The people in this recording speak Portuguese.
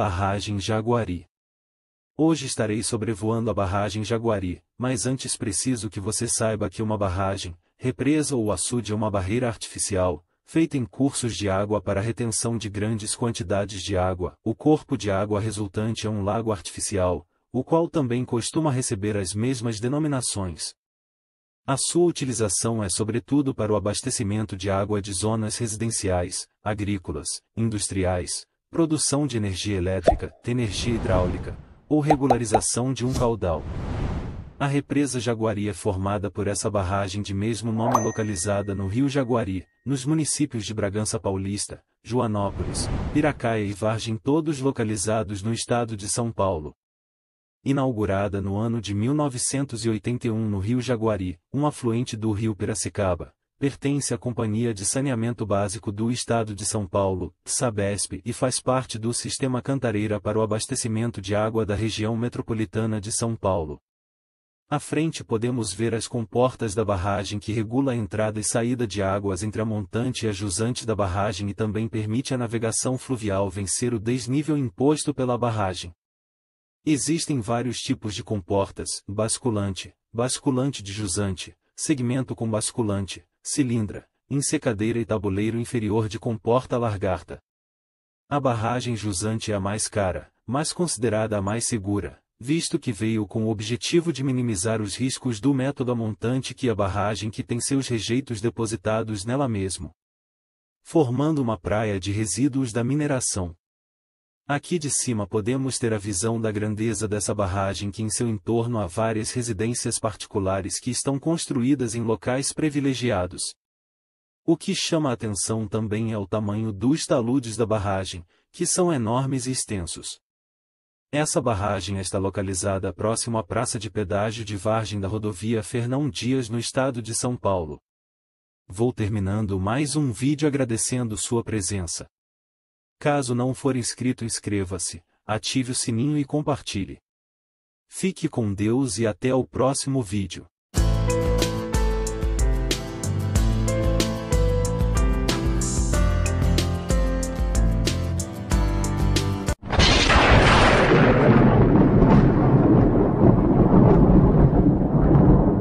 Barragem Jaguari. Hoje estarei sobrevoando a barragem Jaguari, mas antes preciso que você saiba que uma barragem, represa ou açude é uma barreira artificial, feita em cursos de água para retenção de grandes quantidades de água. O corpo de água resultante é um lago artificial, o qual também costuma receber as mesmas denominações. A sua utilização é sobretudo para o abastecimento de água de zonas residenciais, agrícolas, industriais, produção de energia elétrica, energia hidráulica, ou regularização de um caudal. A represa Jaguari é formada por essa barragem de mesmo nome localizada no rio Jaguari, nos municípios de Bragança Paulista, Joanópolis, Piracaia e Vargem todos localizados no estado de São Paulo. Inaugurada no ano de 1981 no rio Jaguari, um afluente do rio Piracicaba, pertence à Companhia de Saneamento Básico do Estado de São Paulo, SABESP, e faz parte do Sistema Cantareira para o abastecimento de água da região metropolitana de São Paulo. À frente podemos ver as comportas da barragem que regula a entrada e saída de águas entre a montante e a jusante da barragem e também permite a navegação fluvial vencer o desnível imposto pela barragem. Existem vários tipos de comportas, basculante, basculante de jusante, segmento com basculante, cilindra, ensecadeira e tabuleiro inferior de comporta largarta. A barragem jusante é a mais cara, mas considerada a mais segura, visto que veio com o objetivo de minimizar os riscos do método amontante que a barragem que tem seus rejeitos depositados nela mesmo. Formando uma praia de resíduos da mineração. Aqui de cima podemos ter a visão da grandeza dessa barragem que em seu entorno há várias residências particulares que estão construídas em locais privilegiados. O que chama a atenção também é o tamanho dos taludes da barragem, que são enormes e extensos. Essa barragem está localizada próximo à praça de pedágio de Vargem da rodovia Fernão Dias no estado de São Paulo. Vou terminando mais um vídeo agradecendo sua presença. Caso não for inscrito, inscreva-se, ative o sininho e compartilhe. Fique com Deus e até o próximo vídeo.